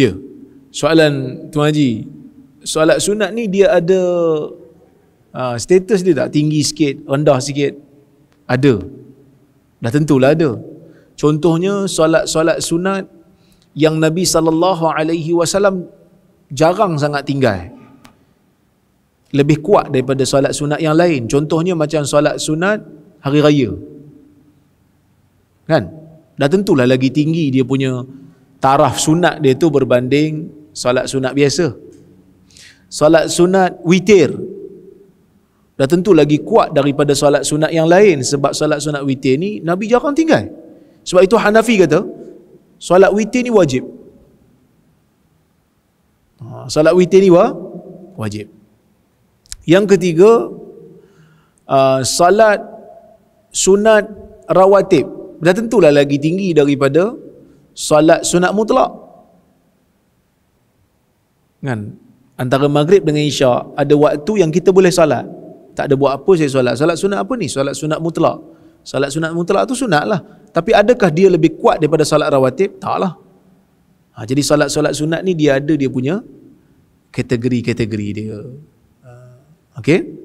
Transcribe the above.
Ya. Soalan Tuan Haji, solat sunat ni dia ada uh, status dia tak? Tinggi sikit, rendah sikit? Ada. Dah tentulah ada. Contohnya solat-solat sunat yang Nabi sallallahu alaihi wasallam jarang sangat tinggal. Lebih kuat daripada solat sunat yang lain. Contohnya macam solat sunat hari raya. Kan? Dah tentulah lagi tinggi dia punya taraf sunat dia tu berbanding solat sunat biasa solat sunat witir dah tentu lagi kuat daripada solat sunat yang lain sebab solat sunat witir ni Nabi jarang tinggal sebab itu Hanafi kata solat witir ni wajib ha, solat witir ni wah, wajib yang ketiga uh, solat sunat rawatib dah tentulah lagi tinggi daripada solat sunat mutlak. Kan? Antara maghrib dengan isyak ada waktu yang kita boleh solat. Tak ada buat apa saya solat. Solat sunat apa ni? Solat sunat mutlak. Solat sunat mutlak tu sunat lah. Tapi adakah dia lebih kuat daripada solat rawatib? Tak lah. Ha, jadi solat-solat sunat ni dia ada dia punya kategori-kategori dia. Ha, okay?